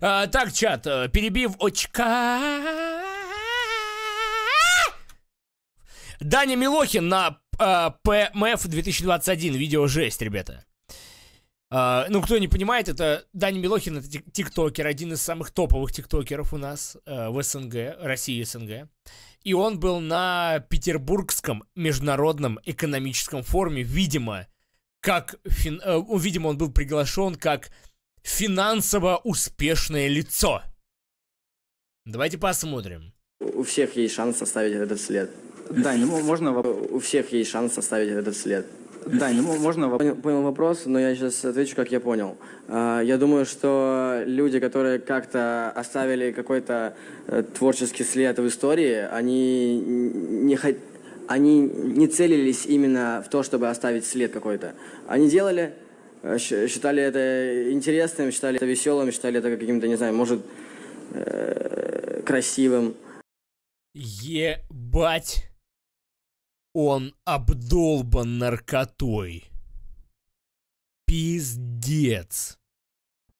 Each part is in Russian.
А, так, чат, э, перебив очка... Даня Милохин на а, ПМФ 2021. Видео жесть, ребята. А, ну, кто не понимает, это Даня Милохин, это тиктокер, один из самых топовых тиктокеров у нас э, в СНГ, России СНГ. И он был на Петербургском международном экономическом форуме, видимо, как, фин... Э, видимо, он был приглашен как финансово успешное лицо. Давайте посмотрим. У всех есть шанс оставить этот след. Да, не можно... У всех есть шанс оставить этот след. Да, не можно... Понял, понял вопрос, но я сейчас отвечу, как я понял. А, я думаю, что люди, которые как-то оставили какой-то э, творческий след в истории, они не хотят они не целились именно в то, чтобы оставить след какой-то. Они делали Э, считали это интересным, считали это веселым, считали это каким-то, не знаю, может, э, красивым. Ебать! Он обдолбан наркотой. Пиздец.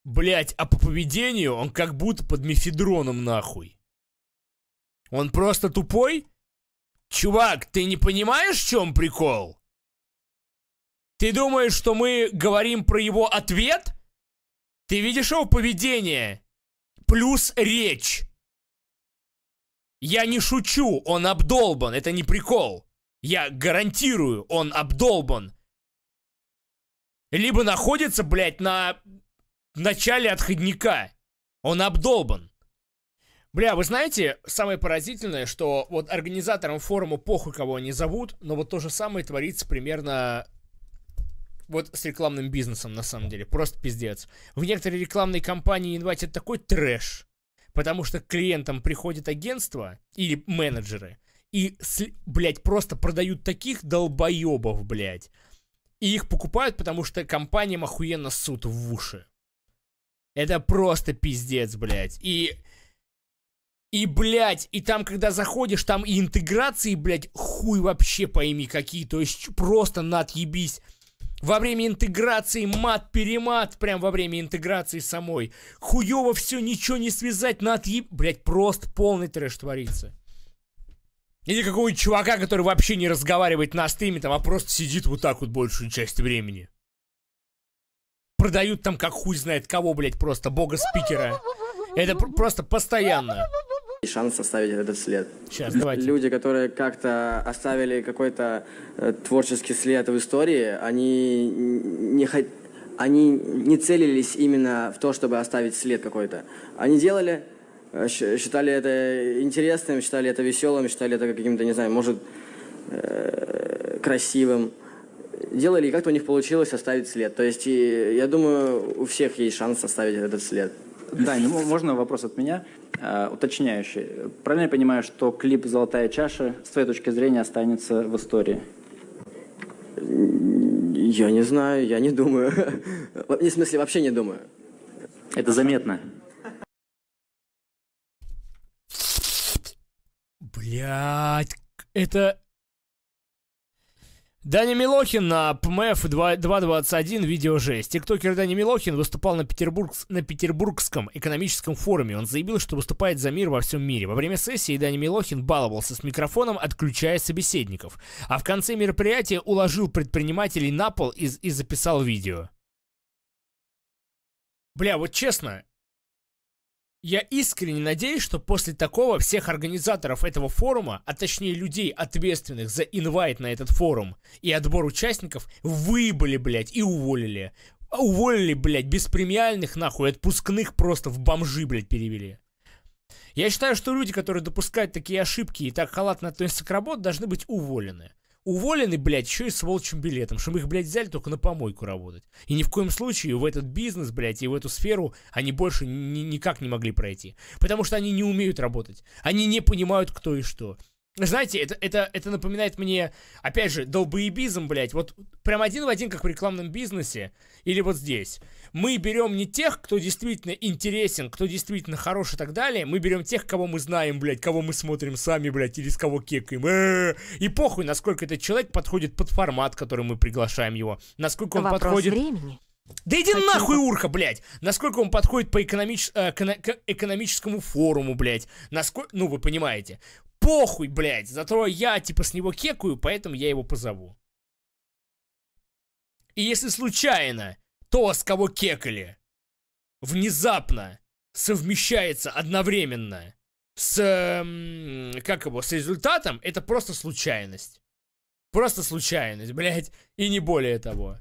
Блять, а по поведению он как будто под мифедроном нахуй. Он просто тупой? Чувак, ты не понимаешь, в чем прикол? Ты думаешь, что мы говорим про его ответ? Ты видишь его поведение? Плюс речь. Я не шучу, он обдолбан, это не прикол. Я гарантирую, он обдолбан. Либо находится, блядь, на начале отходника. Он обдолбан. Бля, вы знаете, самое поразительное, что вот организаторам форума похуй кого они зовут, но вот то же самое творится примерно вот с рекламным бизнесом, на самом деле. Просто пиздец. В некоторые рекламные кампании инвайтят такой трэш, потому что к клиентам приходит агентство или менеджеры и, блядь, просто продают таких долбоебов, блядь. И их покупают, потому что компаниям охуенно суд в уши. Это просто пиздец, блядь. И... И, блядь, и там, когда заходишь, там и интеграции, блядь, хуй вообще пойми какие. То есть просто надъебись во время интеграции мат-перемат, прям во время интеграции самой. хуёво все, ничего не связать, на отъеб... Блять, просто полный трэш творится. Или какого-нибудь чувака, который вообще не разговаривает на стриме, там, а просто сидит вот так вот большую часть времени. Продают там как хуй знает кого, блять просто бога спикера. Это просто постоянно и шанс оставить этот след. Сейчас, давайте. Люди, которые как-то оставили какой-то э, творческий след в истории, они не хотят они не целились именно в то, чтобы оставить след какой-то. Они делали, э, считали это интересным, считали это веселым, считали это каким-то, не знаю, может, э, красивым. Делали, и как-то у них получилось оставить след. То есть, и, я думаю, у всех есть шанс оставить этот след. Да, ну, можно вопрос от меня? Э, уточняющий. Правильно я понимаю, что клип «Золотая чаша» с твоей точки зрения останется в истории? Я не знаю, я не думаю. В смысле, вообще не думаю. Это заметно. Блять, это Даня Милохин на ПМФ 2.21 видео жесть. Тиктокер Даня Милохин выступал на, Петербург, на Петербургском экономическом форуме. Он заявил, что выступает за мир во всем мире. Во время сессии Даня Милохин баловался с микрофоном, отключая собеседников. А в конце мероприятия уложил предпринимателей на пол и, и записал видео. Бля, вот честно, я искренне надеюсь, что после такого всех организаторов этого форума, а точнее людей, ответственных за инвайт на этот форум и отбор участников, выбыли, блядь, и уволили. А уволили, блядь, без премиальных, нахуй, отпускных просто в бомжи, блядь, перевели. Я считаю, что люди, которые допускают такие ошибки и так халатно относятся к работе, должны быть уволены уволены, блядь, еще и с волчьим билетом, чтобы их, блядь, взяли только на помойку работать. И ни в коем случае в этот бизнес, блядь, и в эту сферу они больше ни никак не могли пройти. Потому что они не умеют работать. Они не понимают, кто и что. Знаете, это, это, это напоминает мне, опять же, долбоебизм, блядь. Вот прям один в один, как в рекламном бизнесе. Или вот здесь. Мы берем не тех, кто действительно интересен, кто действительно хорош и так далее. Мы берем тех, кого мы знаем, блядь, кого мы смотрим сами, блядь, или с кого кекаем. И похуй, насколько этот человек подходит под формат, который мы приглашаем его. Насколько он подходит... времени. Да иди Спасибо. нахуй, урка, блядь! Насколько он подходит по экономич... э, к экономическому форуму, блядь? Насколько... Ну, вы понимаете похуй, блядь, зато я типа с него кекую, поэтому я его позову. И если случайно то, с кого кекали, внезапно совмещается одновременно с, эм, как его, с результатом, это просто случайность. Просто случайность, блядь, и не более того.